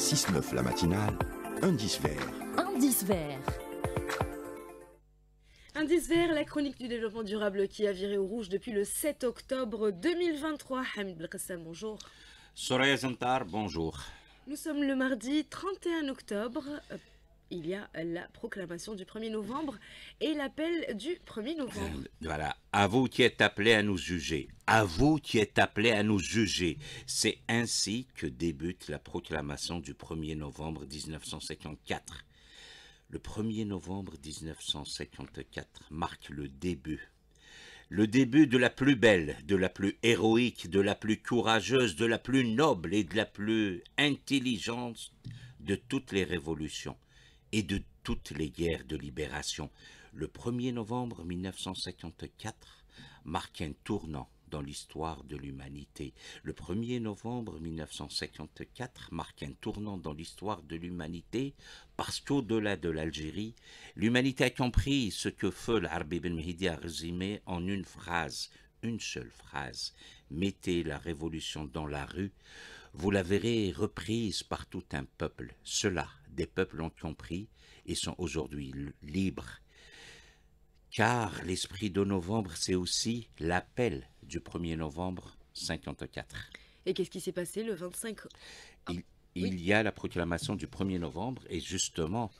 6-9 la matinale, indice vert. Indice vert. Indice vert, la chronique du développement durable qui a viré au rouge depuis le 7 octobre 2023. Hamid bonjour. Soraya Zantar, bonjour. Nous sommes le mardi 31 octobre il y a la proclamation du 1er novembre et l'appel du 1er novembre. Euh, voilà, à vous qui êtes appelés à nous juger, à vous qui êtes appelés à nous juger. C'est ainsi que débute la proclamation du 1er novembre 1954. Le 1er novembre 1954 marque le début le début de la plus belle, de la plus héroïque, de la plus courageuse, de la plus noble et de la plus intelligente de toutes les révolutions et de toutes les guerres de libération. Le 1er novembre 1954 marque un tournant dans l'histoire de l'humanité. Le 1er novembre 1954 marque un tournant dans l'histoire de l'humanité parce qu'au-delà de l'Algérie, l'humanité a compris ce que feu Harbi Ben Mehdi a résumé en une phrase, une seule phrase. Mettez la révolution dans la rue, vous la verrez reprise par tout un peuple. Cela des peuples ont compris et sont aujourd'hui libres. Car l'esprit de novembre, c'est aussi l'appel du 1er novembre 54. Et qu'est-ce qui s'est passé le 25 ah, il, y a la proclamation du 1er novembre et justement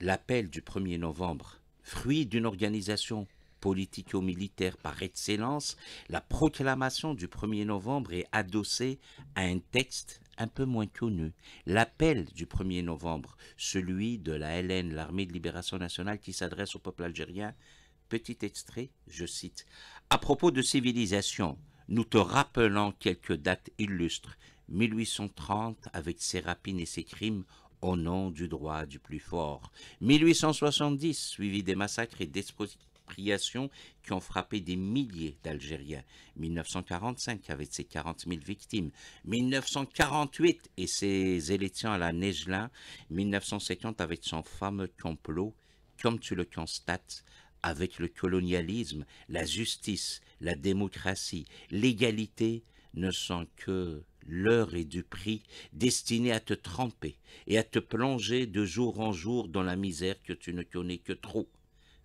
l'appel du 1er novembre, fruit d'une organisation politico-militaire par excellence, la proclamation du 1er novembre est adossée à un texte un peu moins connu, l'appel du 1er novembre, celui de la LN, l'armée de libération nationale, qui s'adresse au peuple algérien. Petit extrait, je cite. À propos de civilisation, nous te rappelons quelques dates illustres. 1830 avec ses rapines et ses crimes au nom du droit du plus fort. 1870 suivi des massacres et expositions qui ont frappé des milliers d'Algériens. 1945 avec ses 40 000 victimes. 1948 et ses élections à la Neigelin, 1950 avec son fameux complot, comme tu le constates, avec le colonialisme, la justice, la démocratie, l'égalité ne sont que l'heure et du prix destinés à te tremper et à te plonger de jour en jour dans la misère que tu ne connais que trop.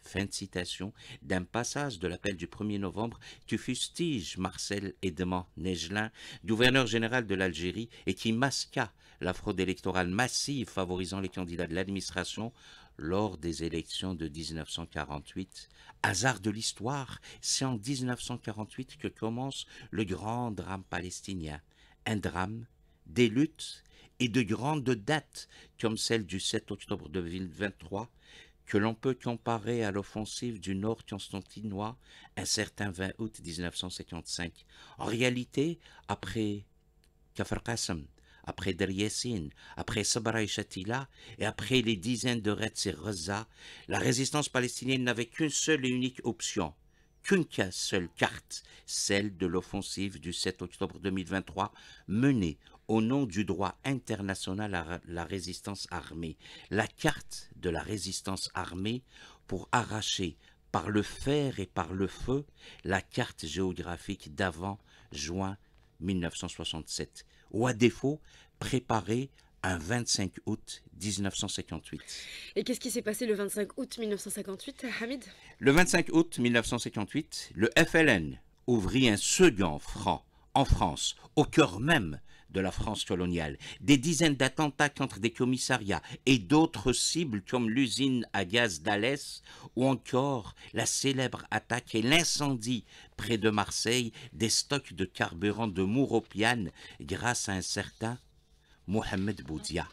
Fin de citation d'un passage de l'appel du 1er novembre qui fustige Marcel Edmond Negelin, gouverneur général de l'Algérie, et qui masqua la fraude électorale massive favorisant les candidats de l'administration lors des élections de 1948. Hasard de l'histoire, c'est en 1948 que commence le grand drame palestinien. Un drame, des luttes et de grandes dates comme celle du 7 octobre 2023, que l'on peut comparer à l'offensive du Nord constantinois un certain 20 août 1955. En réalité, après Kafr Qasem, après Yassin, après Sabra et Shatila, et après les dizaines de raids sur Gaza, la résistance palestinienne n'avait qu'une seule et unique option, qu'une seule carte, celle de l'offensive du 7 octobre 2023 menée au nom du droit international à la résistance armée, la carte de la résistance armée pour arracher par le fer et par le feu la carte géographique d'avant juin 1967, ou à défaut préparer un 25 août 1958. Et qu'est-ce qui s'est passé le 25 août 1958, Hamid Le 25 août 1958, le FLN ouvrit un second franc en France, au cœur même de la France coloniale. Des dizaines d'attentats contre des commissariats et d'autres cibles comme l'usine à gaz d'Alès ou encore la célèbre attaque et l'incendie près de Marseille des stocks de carburant de Mouropiane grâce à un certain Mohamed Boudia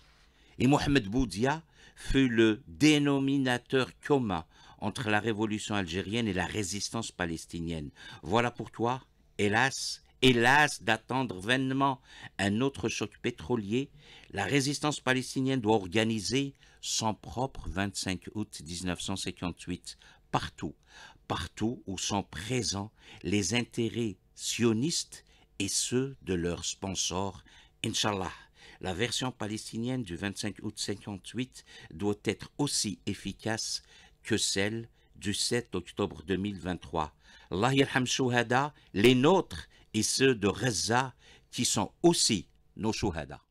et Mohamed Boudia fut le dénominateur commun entre la révolution algérienne et la résistance palestinienne. Voilà pour toi, hélas, hélas d'attendre vainement un autre choc pétrolier, la résistance palestinienne doit organiser son propre 25 août 1958 partout, partout où sont présents les intérêts sionistes et ceux de leurs sponsors, Inshallah. La version palestinienne du 25 août 58 doit être aussi efficace que celle du 7 octobre 2023. Allah shuhada, les nôtres et ceux de Reza, qui sont aussi nos shuhada.